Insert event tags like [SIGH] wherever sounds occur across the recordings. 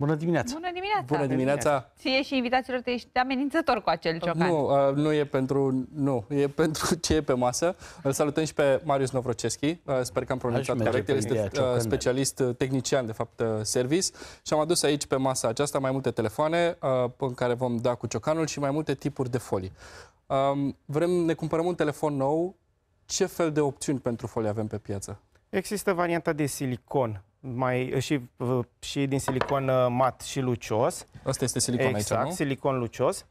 Bună dimineața! Bună dimineața! Bună dimineața! Ție și invitațiilor te ești amenințător cu acel ciocan. Nu, uh, nu e pentru, nu, e pentru [LAUGHS] ce e pe masă. Îl salutăm și pe Marius Novroceschi, uh, sper că am pronunțat corect, el este uh, specialist tehnician, de fapt, service. Și am adus aici pe masa aceasta mai multe telefoane în care vom da cu ciocanul și mai multe tipuri de folii. Um, vrem, ne cumpărăm un telefon nou, ce fel de opțiuni pentru folie avem pe piață? Există varianta de silicon mai, și, și din silicon uh, mat și lucios. Asta este silicon exact, aici, Exact, silicon lucios.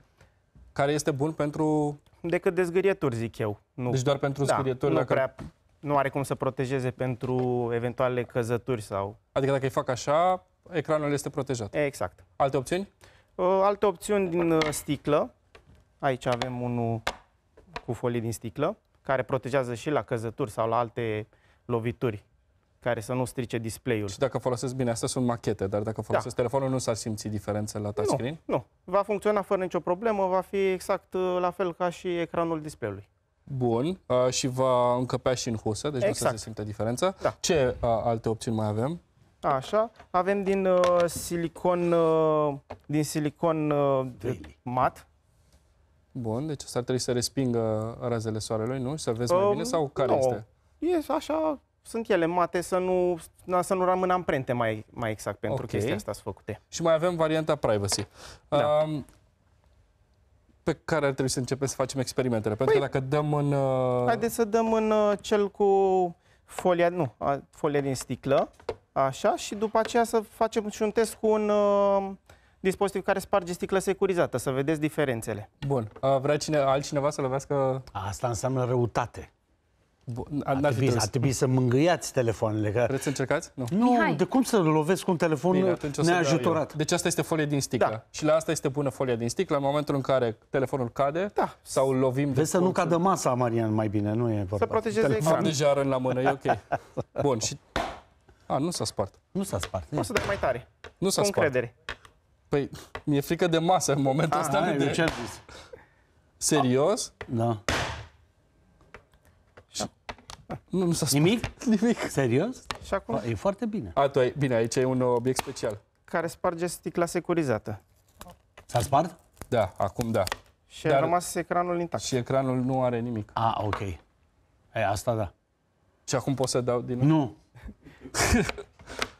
Care este bun pentru... Decât de zgârieturi, zic eu. Nu. Deci doar pentru da, zgârieturi? Nu, dacă... prea, nu are cum să protejeze pentru eventuale căzături sau... Adică dacă îi fac așa, ecranul este protejat. Exact. Alte opțiuni? Uh, alte opțiuni din uh, sticlă. Aici avem unul cu folii din sticlă, care protejează și la căzături sau la alte lovituri care să nu strice display-ul. Și dacă folosesc bine, astea sunt machete, dar dacă da. folosesc da. telefonul nu s-ar simți diferență la touchscreen? Nu, nu, va funcționa fără nicio problemă, va fi exact uh, la fel ca și ecranul display-ului. Bun, uh, și va încăpea și în husă, deci exact. nu se simte diferența. Da. Ce uh, alte opțiuni mai avem? Așa, avem din uh, silicon, uh, din silicon uh, really. mat. Bun, deci asta ar trebui să respingă razele soarelui, nu? Să vezi mai um, bine sau care nu. este? E așa sunt ele mate să nu, să nu rămână amprente mai, mai exact pentru okay. chestia asta făcute. Și mai avem varianta privacy. Da. Um, pe care ar trebui să începem să facem experimentele? Păi, pentru că dacă dăm în... Uh... Haideți să dăm în uh, cel cu folia, nu, a, folia din sticlă, așa, și după aceea să facem și un test cu un uh, dispozitiv care sparge sticlă securizată, să vedeți diferențele. Bun. Uh, vrea cine, altcineva să lovească... Asta înseamnă răutate ar, ar, trebui, ar trebui să mângâiați telefoanele. Că... Vreți să încercați? Nu. nu de cum să lovesc cu un telefon Bine, neajutorat? Deci asta este folie din sticlă. Da. Și la asta este bună folia din sticlă. În momentul în care telefonul cade da. sau lovim... Vezi de să nu cadă masa, Marian, mai bine. Nu e vorba. Să protejeze ecranul. Am deja rând la mână, e ok. [LAUGHS] Bun, și... A, nu s-a spart. Nu s-a spart. Poți să dai mai tare. Nu s-a spart. Credere. Păi, mi-e frică de masă în momentul ah, ăsta. Ah, de... ce Serios? Da. Nu, nu s-a Nimic? Nimic. Serios? Și acum? e foarte bine. A, tu ai, bine, aici e un obiect special. Care sparge sticla securizată. S-a spart? Da, acum da. Și Dar... a rămas ecranul intact. Și ecranul nu are nimic. Ah, ok. E, asta da. Și acum pot să dau din... Nu. [LAUGHS]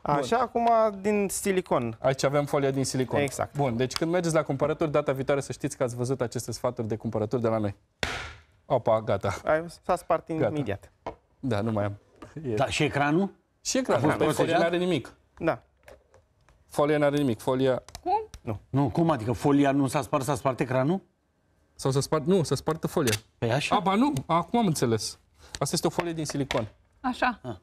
Așa, Bun. acum din silicon. Aici avem folia din silicon. Exact. Bun, deci când mergeți la cumpărături, data viitoare să știți că ați văzut aceste sfaturi de cumpărături de la noi. Opa, gata. s-a spart gata. imediat. Da, nu mai am. Da, și ecranul? Și ecranul. Da, folia nu are nimic. Da. Folia nu are nimic. Folia... Cum? Nu. Nu, cum adică folia nu s-a spart, s-a spart ecranul? Sau a spart... Nu, s-a s-a spartă folia. Păi așa? Aba, ba nu, acum am înțeles. Asta este o folie din silicon. Așa. Ah.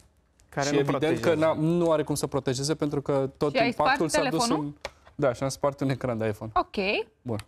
Care și nu evident protejează. că nu are cum să protejeze pentru că tot și impactul s-a dus în... Da, și am spart un ecran de iPhone. Ok. Bun.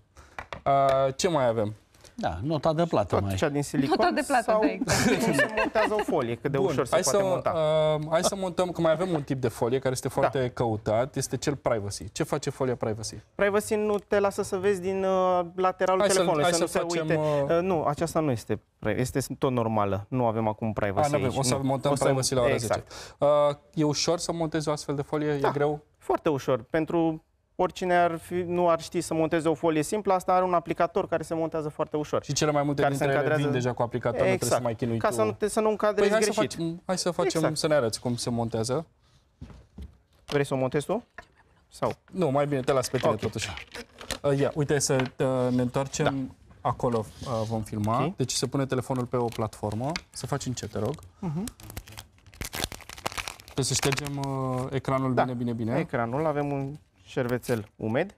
A, ce mai avem? Da, nota de plată Tot mai. cea din silicon nota de plată, sau da, exact. [LAUGHS] se montează o folie, cât de Bun, ușor se să, poate monta. Uh, hai să montăm, că mai avem un tip de folie care este da. foarte da. căutat, este cel privacy. Ce face folia privacy? Privacy nu te lasă să vezi din uh, lateralul hai telefonului, să, să, să nu facem, se uite. Uh, uh, nu, aceasta nu este este tot normală. Nu avem acum privacy A, ah, avem, aici. O să montăm o să... privacy la ora exact. 10. Uh, e ușor să montezi o astfel de folie? Da. E greu? Foarte ușor. Pentru oricine ar fi, nu ar ști să monteze o folie simplă, asta are un aplicator care se montează foarte ușor. Și cele mai multe care dintre se încadrează... vin deja cu aplicator, exact. nu trebuie să mai chinui exact. Ca tu. să nu, te, să nu încadrezi păi, hai greșit. Să facem, hai să facem, exact. să ne arăți cum se montează. Vrei să o montezi tu? Sau? Nu, mai bine te las pe tine okay. totuși. Uh, ia, uite să uh, ne întoarcem da. acolo, uh, vom filma. Okay. Deci se pune telefonul pe o platformă. Să faci încet, te rog. Uh-huh. Trebuie să ștergem uh, ecranul da. bine, bine, bine. Ecranul, avem un șervețel umed.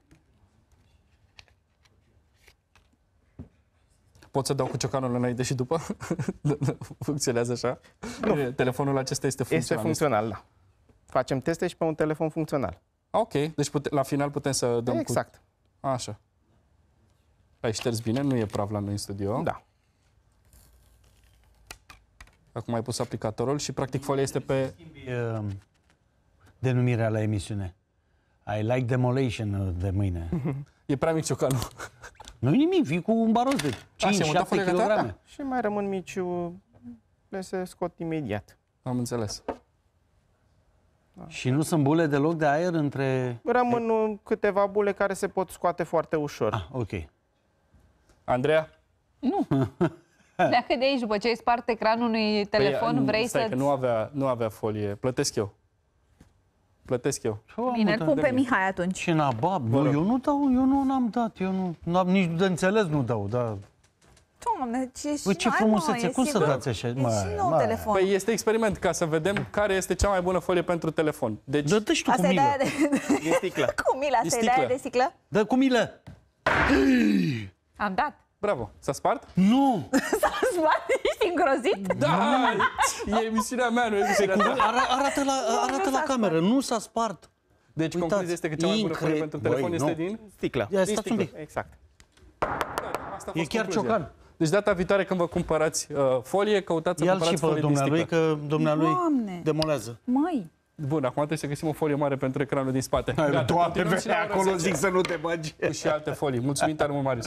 Pot să dau cu ciocanul înainte și după? [LAUGHS] Funcționează așa? Nu. Telefonul acesta este funcțional. Este funcțional, da. Facem teste și pe un telefon funcțional. Ah, ok, deci pute- la final putem să dăm Exact. Cu... Așa. Ai șters bine, nu e praf la noi în studio. Da. Acum ai pus aplicatorul și practic folia este pe... Schimbi, uh, um, denumirea la emisiune. I like demolition uh, de mâine. E prea mic ciocanul. Nu nimic, vii cu un baros de 5-7 kg. Da. Și mai rămân mici, le se scot imediat. Am înțeles. Da. Și nu sunt bule deloc de aer între... Rămân câteva bule care se pot scoate foarte ușor. Ah, ok. Andreea? Nu. Dacă de aici, după ce ai spart ecranul unui păi, telefon, păi, vrei să... că nu avea, nu avea folie. Plătesc eu plătesc eu. Bine, cum pe Mihai atunci. Și nabab, nu, eu nu dau, eu nu am dat, eu nu, nu am nici de înțeles nu dau, dar Doamne, ce, Ui, ce frumusețe, cum să dați așa? mai, și nou mai. telefon. Păi este experiment ca să vedem care este cea mai bună folie pentru telefon. Deci... Dă, dă și tu cu milă. De... E sticlă. [LAUGHS] Cu milă, asta e de sticlă. Dă cu milă. Am dat. Bravo. S-a spart? Nu! [LAUGHS] S-a spart? Ești îngrozit? Da! da! e emisiunea mea, nu e emisiunea ta. Ara, arată la, arată nu la cameră. Nu s-a spart. Deci Uitați, concluzia este că cea mai bună folie pentru telefon Băi, este din? Sticla. Ia, din sticla. Exact. Da, da, asta e chiar concluzia. ciocan. Deci data viitoare când vă cumpărați uh, folie, căutați să cumpărați folie din sticlă. că dumnealui demolează. Măi! Bun, acum trebuie să găsim o folie mare pentru ecranul din spate. Gata, toate acolo zic să nu te bagi. Și alte folii. Mulțumim tare mult, Marius.